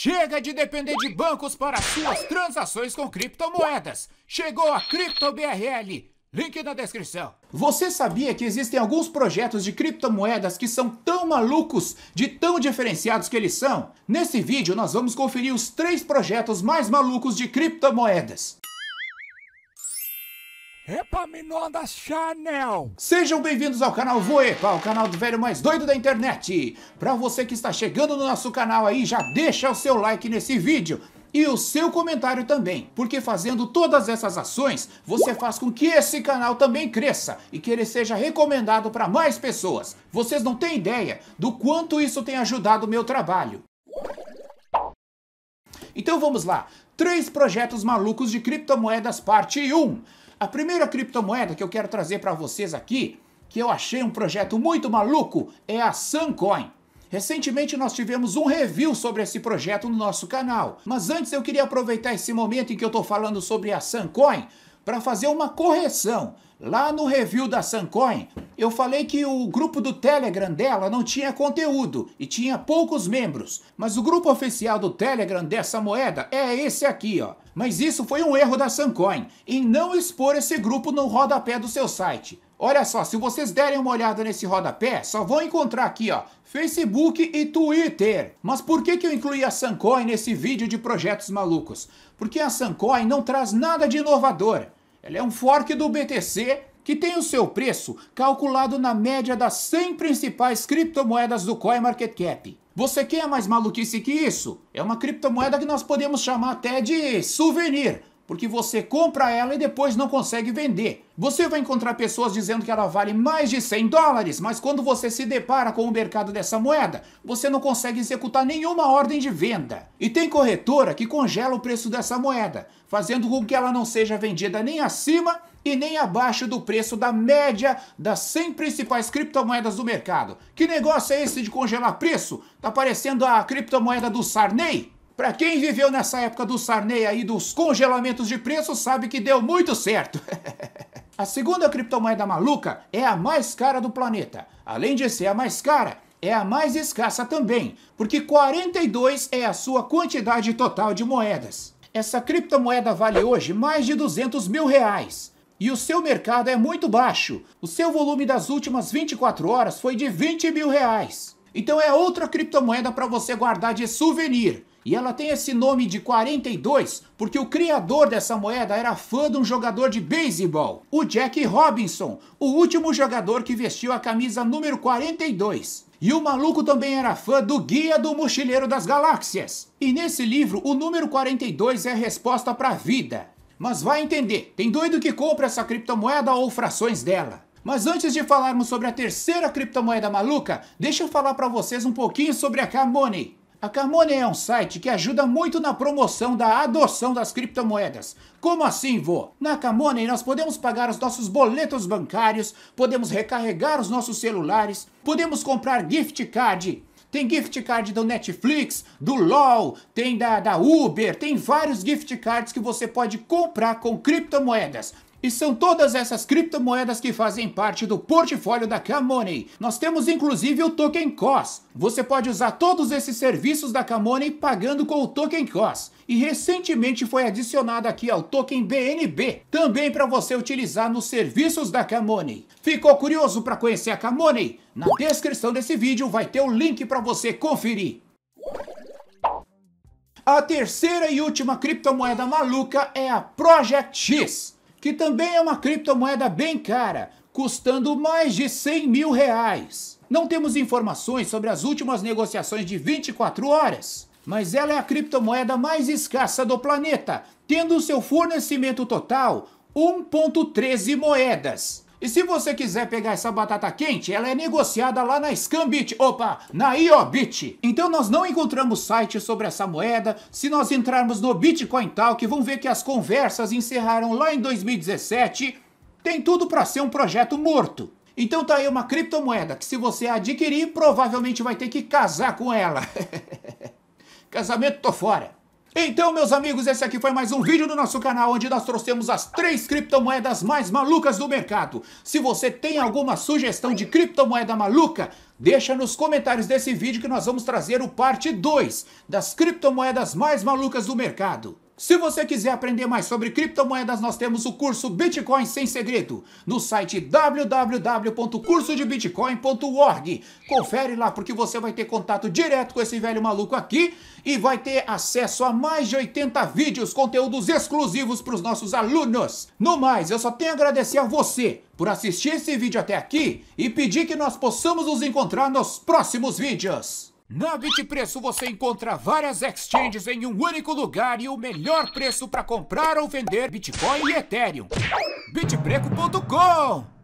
Chega de depender de bancos para suas transações com criptomoedas. Chegou a CryptoBRL. Link na descrição. Você sabia que existem alguns projetos de criptomoedas que são tão malucos, de tão diferenciados que eles são? Nesse vídeo nós vamos conferir os três projetos mais malucos de criptomoedas da Chanel! Sejam bem-vindos ao canal Voepa, o canal do velho mais doido da internet! Pra você que está chegando no nosso canal aí, já deixa o seu like nesse vídeo e o seu comentário também, porque fazendo todas essas ações, você faz com que esse canal também cresça e que ele seja recomendado para mais pessoas. Vocês não têm ideia do quanto isso tem ajudado o meu trabalho. Então vamos lá, três projetos malucos de criptomoedas parte 1. A primeira criptomoeda que eu quero trazer para vocês aqui, que eu achei um projeto muito maluco, é a Suncoin. Recentemente nós tivemos um review sobre esse projeto no nosso canal, mas antes eu queria aproveitar esse momento em que eu estou falando sobre a Suncoin para fazer uma correção. Lá no review da Sancoin, eu falei que o grupo do Telegram dela não tinha conteúdo e tinha poucos membros, mas o grupo oficial do Telegram dessa moeda é esse aqui, ó. Mas isso foi um erro da Sancoin em não expor esse grupo no rodapé do seu site. Olha só, se vocês derem uma olhada nesse rodapé, só vão encontrar aqui, ó, Facebook e Twitter. Mas por que, que eu incluí a Sancoin nesse vídeo de projetos malucos? Porque a Sancoin não traz nada de inovador. Ela é um fork do BTC que tem o seu preço calculado na média das 100 principais criptomoedas do CoinMarketCap. Você quer mais maluquice que isso? É uma criptomoeda que nós podemos chamar até de souvenir, porque você compra ela e depois não consegue vender. Você vai encontrar pessoas dizendo que ela vale mais de 100 dólares, mas quando você se depara com o mercado dessa moeda, você não consegue executar nenhuma ordem de venda. E tem corretora que congela o preço dessa moeda, fazendo com que ela não seja vendida nem acima e nem abaixo do preço da média das 100 principais criptomoedas do mercado. Que negócio é esse de congelar preço? Tá parecendo a criptomoeda do Sarney? Para quem viveu nessa época do Sarney aí dos congelamentos de preços sabe que deu muito certo. a segunda criptomoeda maluca é a mais cara do planeta. Além de ser a mais cara, é a mais escassa também, porque 42 é a sua quantidade total de moedas. Essa criptomoeda vale hoje mais de 200 mil reais. E o seu mercado é muito baixo. O seu volume das últimas 24 horas foi de 20 mil reais. Então é outra criptomoeda para você guardar de souvenir. E ela tem esse nome de 42 porque o criador dessa moeda era fã de um jogador de beisebol, o Jack Robinson, o último jogador que vestiu a camisa número 42. E o maluco também era fã do Guia do Mochileiro das Galáxias. E nesse livro, o número 42 é a resposta para a vida. Mas vai entender, tem doido que compra essa criptomoeda ou frações dela. Mas antes de falarmos sobre a terceira criptomoeda maluca, deixa eu falar para vocês um pouquinho sobre a K-Money. A Carmone é um site que ajuda muito na promoção da adoção das criptomoedas. Como assim, vô? Na Carmone nós podemos pagar os nossos boletos bancários, podemos recarregar os nossos celulares, podemos comprar gift card, tem gift card do Netflix, do LOL, tem da, da Uber, tem vários gift cards que você pode comprar com criptomoedas. E são todas essas criptomoedas que fazem parte do portfólio da Camoney. Nós temos inclusive o Token COS. Você pode usar todos esses serviços da Camoney pagando com o Token COS. E recentemente foi adicionado aqui ao Token BNB, também para você utilizar nos serviços da Camoney. Ficou curioso para conhecer a Camoney? Na descrição desse vídeo vai ter o link para você conferir. A terceira e última criptomoeda maluca é a Project X que também é uma criptomoeda bem cara, custando mais de 100 mil reais. Não temos informações sobre as últimas negociações de 24 horas, mas ela é a criptomoeda mais escassa do planeta, tendo seu fornecimento total 1,13 moedas. E se você quiser pegar essa batata quente, ela é negociada lá na Scambit, opa, na IOBIT. Então nós não encontramos site sobre essa moeda. Se nós entrarmos no Bitcoin Talk, vão ver que as conversas encerraram lá em 2017. Tem tudo para ser um projeto morto. Então tá aí uma criptomoeda que se você adquirir, provavelmente vai ter que casar com ela. Casamento tô fora. Então, meus amigos, esse aqui foi mais um vídeo do nosso canal onde nós trouxemos as três criptomoedas mais malucas do mercado. Se você tem alguma sugestão de criptomoeda maluca, deixa nos comentários desse vídeo que nós vamos trazer o parte 2 das criptomoedas mais malucas do mercado. Se você quiser aprender mais sobre criptomoedas, nós temos o curso Bitcoin Sem Segredo no site www.cursodebitcoin.org. Confere lá porque você vai ter contato direto com esse velho maluco aqui e vai ter acesso a mais de 80 vídeos, conteúdos exclusivos para os nossos alunos. No mais, eu só tenho a agradecer a você por assistir esse vídeo até aqui e pedir que nós possamos nos encontrar nos próximos vídeos. Na Bitpreço você encontra várias exchanges em um único lugar e o melhor preço para comprar ou vender Bitcoin e Ethereum. Bitpreco.com